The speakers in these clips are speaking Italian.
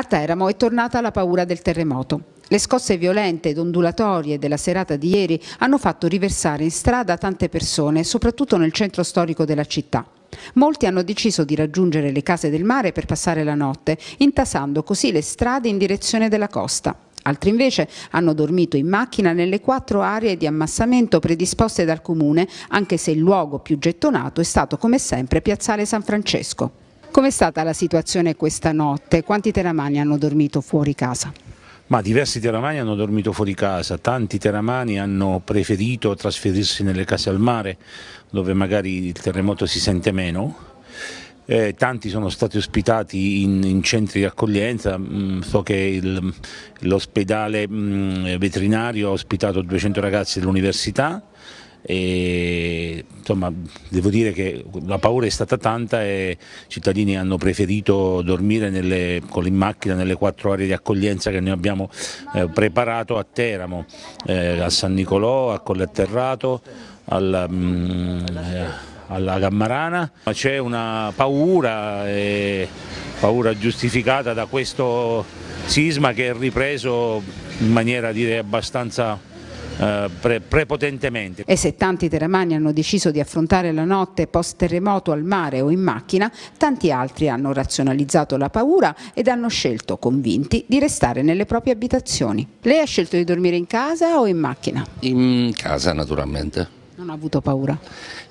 A Teramo è tornata la paura del terremoto. Le scosse violente ed ondulatorie della serata di ieri hanno fatto riversare in strada tante persone, soprattutto nel centro storico della città. Molti hanno deciso di raggiungere le case del mare per passare la notte, intasando così le strade in direzione della costa. Altri invece hanno dormito in macchina nelle quattro aree di ammassamento predisposte dal comune, anche se il luogo più gettonato è stato come sempre Piazzale San Francesco. Com'è stata la situazione questa notte? Quanti teramani hanno dormito fuori casa? Ma diversi teramani hanno dormito fuori casa, tanti teramani hanno preferito trasferirsi nelle case al mare dove magari il terremoto si sente meno. Eh, tanti sono stati ospitati in, in centri di accoglienza, mm, so che l'ospedale mm, veterinario ha ospitato 200 ragazzi dell'università e insomma, devo dire che la paura è stata tanta e i cittadini hanno preferito dormire nelle, con in macchina nelle quattro aree di accoglienza che noi abbiamo eh, preparato a Teramo, eh, a San Nicolò, a Colle Atterrato, alla, mh, mm, eh, alla Gammarana, ma c'è una paura, eh, paura giustificata da questo sisma che è ripreso in maniera direi abbastanza eh, pre prepotentemente. E se tanti teramani hanno deciso di affrontare la notte post terremoto al mare o in macchina, tanti altri hanno razionalizzato la paura ed hanno scelto, convinti, di restare nelle proprie abitazioni. Lei ha scelto di dormire in casa o in macchina? In casa naturalmente. Non ha avuto paura?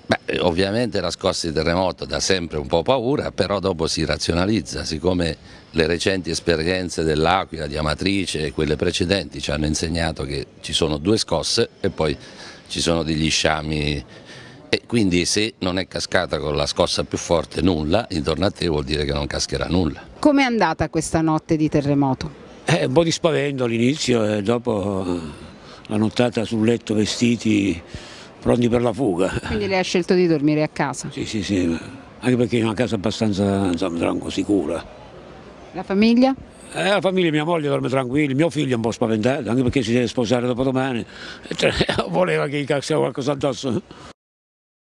Beh, ovviamente la scossa di terremoto dà sempre un po' paura, però dopo si razionalizza, siccome le recenti esperienze dell'Aquila, di Amatrice e quelle precedenti ci hanno insegnato che ci sono due scosse e poi ci sono degli sciami e quindi se non è cascata con la scossa più forte nulla, intorno a te vuol dire che non cascherà nulla. Com'è andata questa notte di terremoto? Eh, un po' di spavento all'inizio e eh, dopo la nottata sul letto vestiti pronti per la fuga. Quindi lei ha scelto di dormire a casa? Sì, sì, sì, anche perché è una casa abbastanza insomma, tranquilla, sicura. La famiglia? Eh, la famiglia, mia moglie dorme tranquilla, mio figlio è un po' spaventato, anche perché si deve sposare dopo dopodomani, cioè, voleva che gli cacciasse qualcosa addosso.